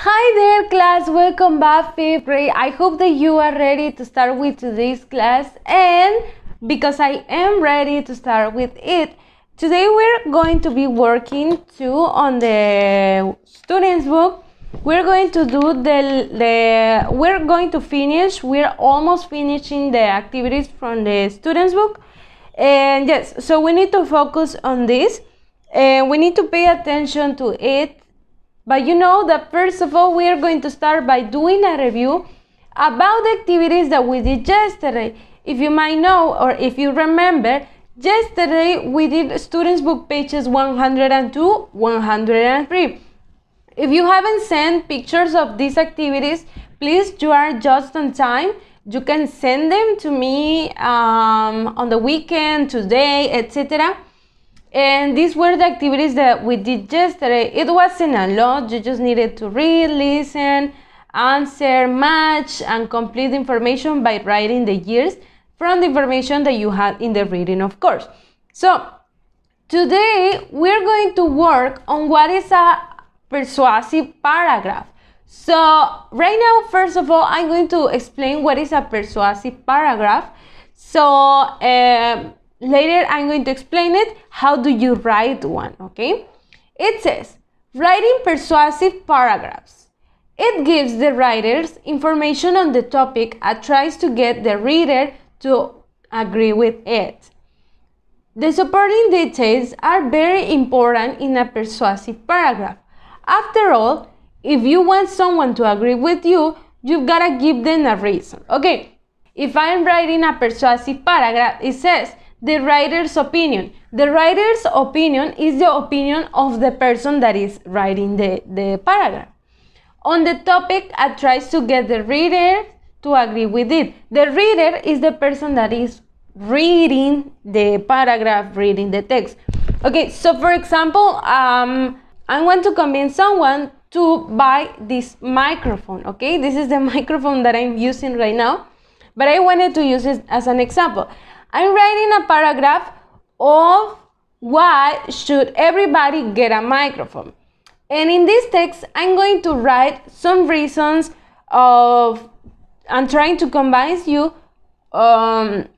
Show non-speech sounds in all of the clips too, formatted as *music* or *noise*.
Hi there class, welcome back February. I hope that you are ready to start with today's class and because I am ready to start with it, today we're going to be working too on the students book. We're going to do the, the we're going to finish, we're almost finishing the activities from the students book. And yes, so we need to focus on this and we need to pay attention to it but you know that first of all, we are going to start by doing a review about the activities that we did yesterday. If you might know or if you remember, yesterday we did students book pages 102, 103. If you haven't sent pictures of these activities, please, you are just on time. You can send them to me um, on the weekend, today, etc and these were the activities that we did yesterday. It wasn't a lot, you just needed to read, listen, answer, match, and complete information by writing the years from the information that you had in the reading, of course. So, today we're going to work on what is a persuasive paragraph. So, right now, first of all, I'm going to explain what is a persuasive paragraph. So, uh, later I'm going to explain it. How do you write one, okay? It says, writing persuasive paragraphs. It gives the writers information on the topic and tries to get the reader to agree with it. The supporting details are very important in a persuasive paragraph. After all, if you want someone to agree with you, you've got to give them a reason. Okay, if I'm writing a persuasive paragraph, it says, the writer's opinion. The writer's opinion is the opinion of the person that is writing the, the paragraph. On the topic, I tries to get the reader to agree with it. The reader is the person that is reading the paragraph, reading the text. Okay, so for example, um, I want to convince someone to buy this microphone. Okay, this is the *laughs* microphone that I'm using right now, but I wanted to use it as an example. I'm writing a paragraph of why should everybody get a microphone. And in this text, I'm going to write some reasons of I'm trying to convince you um,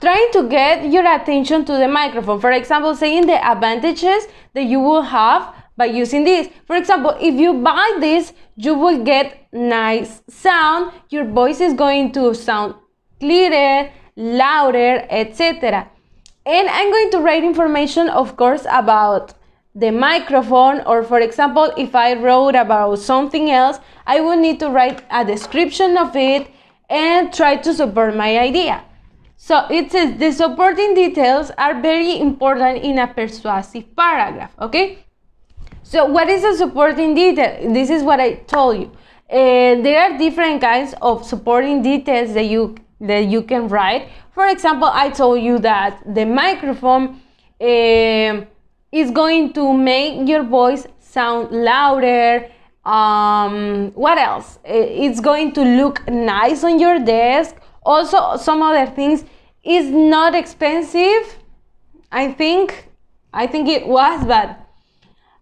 trying to get your attention to the microphone. For example, saying the advantages that you will have by using this. For example, if you buy this, you will get nice sound. Your voice is going to sound clearer louder, etc. And I'm going to write information, of course, about the microphone or for example, if I wrote about something else, I would need to write a description of it and try to support my idea. So it says the supporting details are very important in a persuasive paragraph, okay? So what is a supporting detail? This is what I told you. Uh, there are different kinds of supporting details that you that you can write. For example, I told you that the microphone uh, is going to make your voice sound louder. Um, what else? Eh, it's going to look nice on your desk. Also, some other things. is not expensive. I think. I think it was, but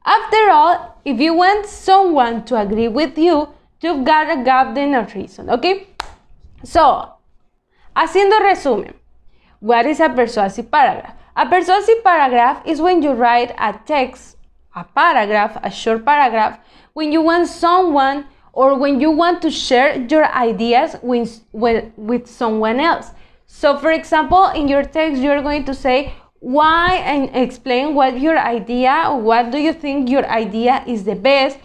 after all, if you want someone to agree with you, you've got to give them a reason, okay? So, Haciendo resumen, what is a persuasive paragraph? A persuasive paragraph is when you write a text, a paragraph, a short paragraph, when you want someone or when you want to share your ideas with, with, with someone else. So, for example, in your text, you're going to say why and explain what your idea, what do you think your idea is the best,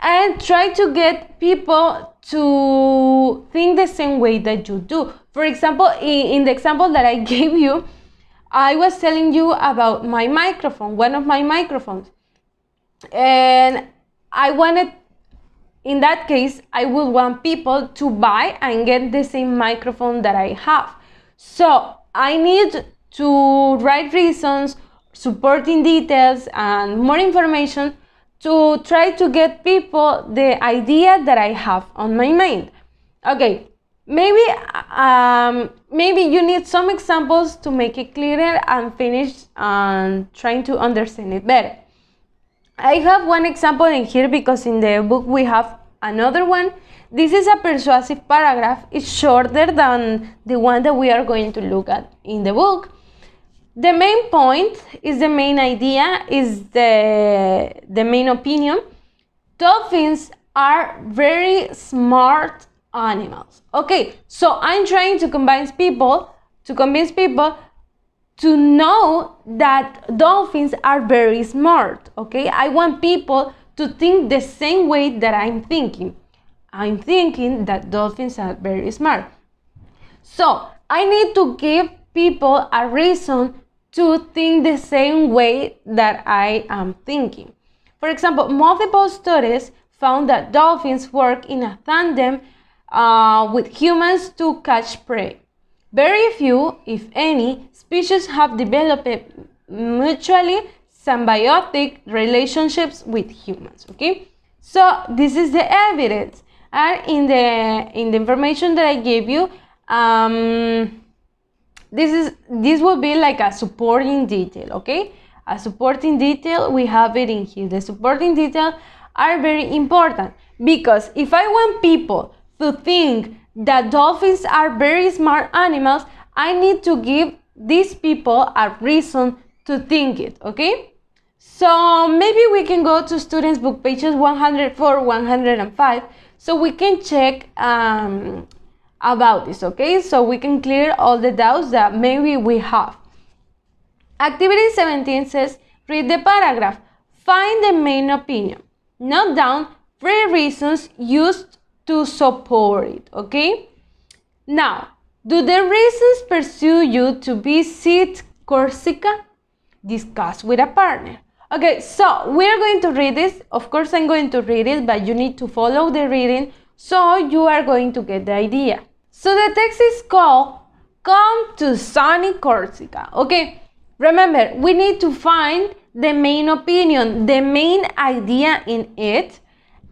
and try to get people to think the same way that you do. For example, in the example that I *laughs* gave you, I was telling you about my microphone, one of my microphones. And I wanted, in that case, I would want people to buy and get the same microphone that I have. So I need to write reasons, supporting details, and more information to try to get people the idea that I have on my mind. Okay, maybe um, maybe you need some examples to make it clearer and finish and trying to understand it better. I have one example in here because in the book we have another one. This is a persuasive paragraph. It's shorter than the one that we are going to look at in the book. The main point is the main idea, is the, the main opinion. Dolphins are very smart animals. Okay, so I'm trying to convince people to convince people to know that dolphins are very smart. Okay, I want people to think the same way that I'm thinking. I'm thinking that dolphins are very smart. So I need to give people a reason to think the same way that I am thinking. For example, multiple studies found that dolphins work in a tandem uh, with humans to catch prey. Very few, if any, species have developed mutually symbiotic relationships with humans. Okay, so this is the evidence, and in the in the information that I gave you, um, this is this will be like a supporting detail. Okay, a supporting detail we have it in here. The supporting detail are very important because if I want people to think that dolphins are very smart animals, I need to give these people a reason to think it, okay? So maybe we can go to students book pages 104, 105, so we can check um, about this, okay? So we can clear all the doubts that maybe we have. Activity 17 says, read the paragraph, find the main opinion. Note down three reasons used to support it, okay? Now, do the reasons pursue you to visit Corsica? Discuss with a partner. Okay, so we're going to read this. Of course, I'm going to read it, but you need to follow the reading so you are going to get the idea. So the text is called Come to Sunny Corsica. Okay, remember, we need to find the main opinion, the main idea in it,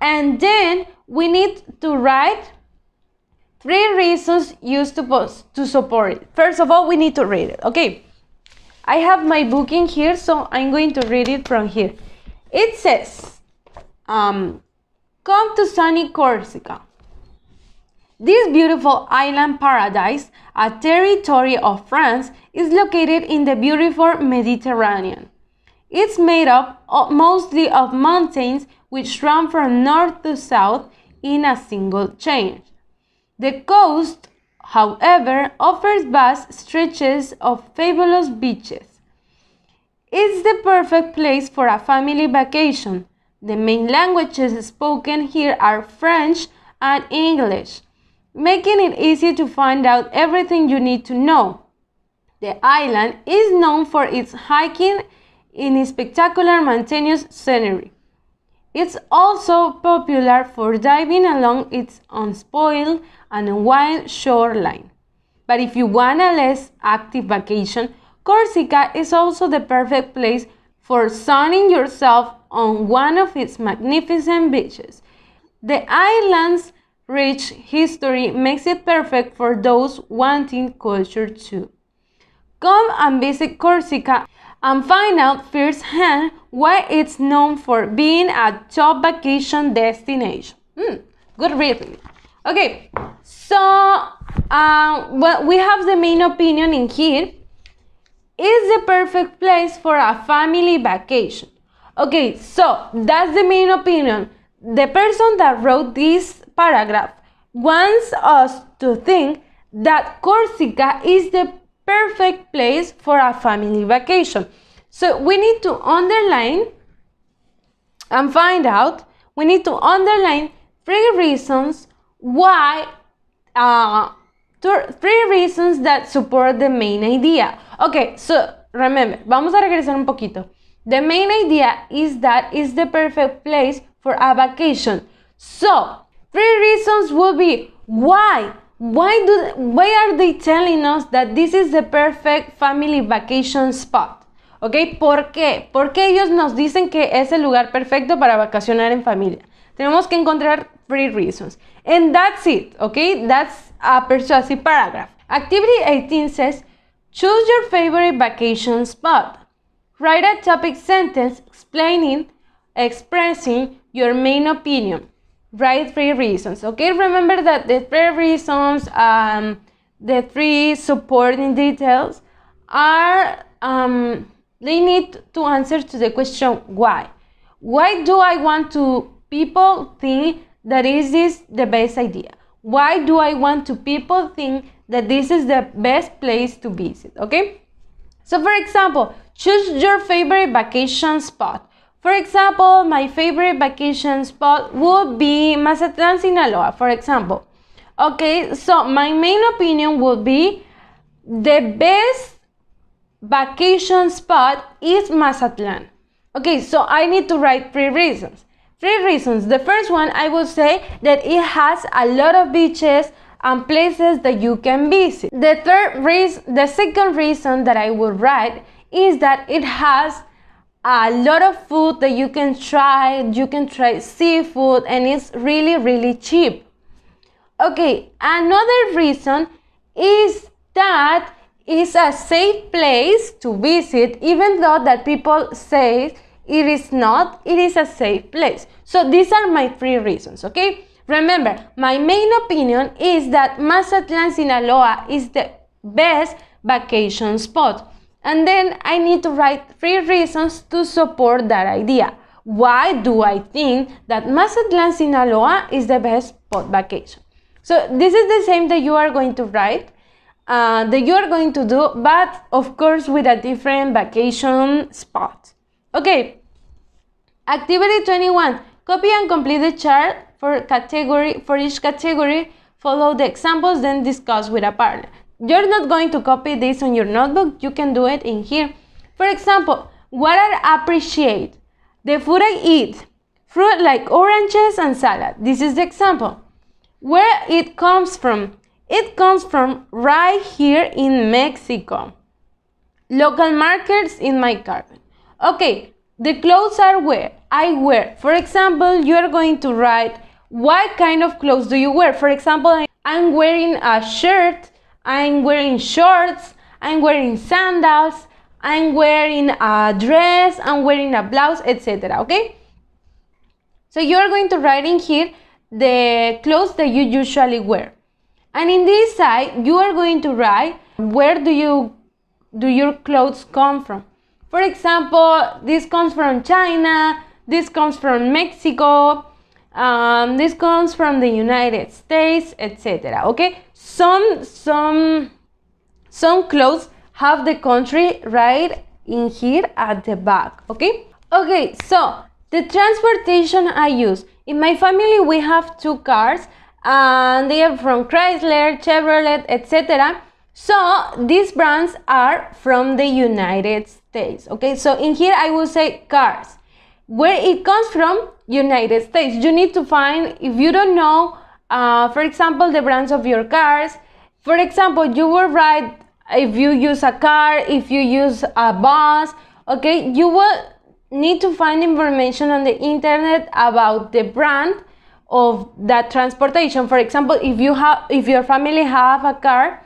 and then we need to write three reasons used to, to support it. First of all, we need to read it. Okay, I have my book in here, so I'm going to read it from here. It says, um, come to sunny Corsica. This beautiful island paradise, a territory of France, is located in the beautiful Mediterranean. It's made up of mostly of mountains which run from north to south in a single change. The coast, however, offers vast stretches of fabulous beaches. It's the perfect place for a family vacation. The main languages spoken here are French and English, making it easy to find out everything you need to know. The island is known for its hiking in its spectacular mountainous scenery. It's also popular for diving along its unspoiled and wild shoreline. But if you want a less active vacation, Corsica is also the perfect place for sunning yourself on one of its magnificent beaches. The island's rich history makes it perfect for those wanting culture too. Come and visit Corsica and find out firsthand why it's known for being a top vacation destination. Mm, good reading. Okay, so uh, well, we have the main opinion in here. Is the perfect place for a family vacation. Okay, so that's the main opinion. The person that wrote this paragraph wants us to think that Corsica is the perfect place for a family vacation. So we need to underline and find out, we need to underline three reasons why, uh, three reasons that support the main idea. Okay, so remember, vamos a regresar un poquito. The main idea is that it's the perfect place for a vacation. So, three reasons will be why why do why are they telling us that this is the perfect family vacation spot? Okay, ¿Por qué? ¿Por qué ellos nos dicen que es el lugar perfecto para vacacionar en familia? Tenemos que encontrar three reasons. And that's it, okay? That's a persuasive paragraph. Activity 18 says, choose your favorite vacation spot. Write a topic sentence explaining, expressing your main opinion write three reasons. Okay, remember that the three reasons, um, the three supporting details are, um, they need to answer to the question why. Why do I want to people think that is this the best idea? Why do I want to people think that this is the best place to visit? Okay. So for example, choose your favorite vacation spot. For example, my favorite vacation spot would be Mazatlan, Sinaloa, for example. Okay, so my main opinion would be the best vacation spot is Mazatlan. Okay, so I need to write three reasons. Three reasons. The first one, I would say that it has a lot of beaches and places that you can visit. The third reason, the second reason that I would write is that it has a lot of food that you can try. You can try seafood and it's really, really cheap. Okay, another reason is that it's a safe place to visit even though that people say it is not, it is a safe place. So these are my three reasons, okay? Remember, my main opinion is that Mazatlán Sinaloa is the best vacation spot. And then I need to write three reasons to support that idea. Why do I think that Mazatlan, Sinaloa is the best spot vacation? So this is the same that you are going to write, uh, that you are going to do, but of course with a different vacation spot. Okay, activity 21. Copy and complete the chart for category for each category. Follow the examples, then discuss with a partner. You're not going to copy this on your notebook, you can do it in here. For example, what I appreciate, the food I eat, fruit like oranges and salad. This is the example. Where it comes from? It comes from right here in Mexico. Local markets in my garden. Okay, the clothes are where I wear. For example, you are going to write what kind of clothes do you wear? For example, I'm wearing a shirt I'm wearing shorts, I'm wearing sandals, I'm wearing a dress, I'm wearing a blouse, etc. Okay? So you are going to write in here the clothes that you usually wear. And in this side, you are going to write where do you do your clothes come from. For example, this comes from China, this comes from Mexico, um, this comes from the United States, etc. Okay, some some some clothes have the country right in here at the back. Okay, okay. So the transportation I use in my family we have two cars and they are from Chrysler, Chevrolet, etc. So these brands are from the United States. Okay, so in here I will say cars where it comes from united states you need to find if you don't know uh, for example the brands of your cars for example you will write if you use a car if you use a bus okay you will need to find information on the internet about the brand of that transportation for example if you have if your family have a car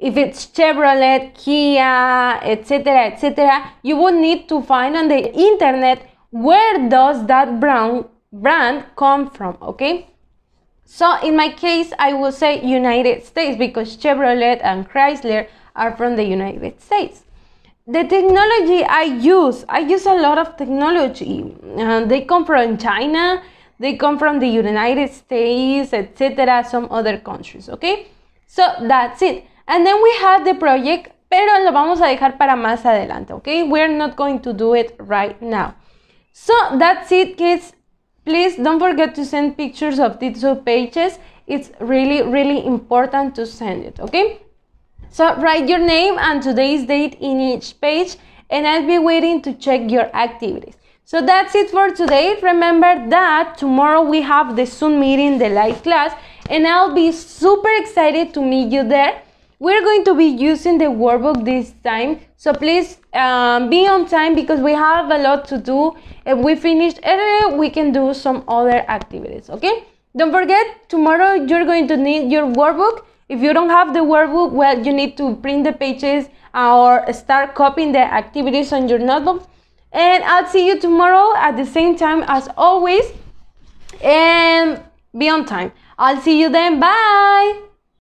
if it's Chevrolet, Kia, etc., etc., you will need to find on the internet where does that brown brand come from okay so in my case i will say united states because chevrolet and chrysler are from the united states the technology i use i use a lot of technology uh, they come from china they come from the united states etc some other countries okay so that's it and then we have the project pero lo vamos a dejar para más adelante okay we're not going to do it right now so that's it kids. Please don't forget to send pictures of these two pages. It's really, really important to send it, okay? So write your name and today's date in each page and I'll be waiting to check your activities. So that's it for today. Remember that tomorrow we have the Zoom meeting, the live class, and I'll be super excited to meet you there. We're going to be using the workbook this time, so please um, be on time because we have a lot to do. If we finish early, we can do some other activities, okay? Don't forget, tomorrow you're going to need your workbook. If you don't have the workbook, well, you need to print the pages uh, or start copying the activities on your notebook. And I'll see you tomorrow at the same time as always. And be on time. I'll see you then. Bye.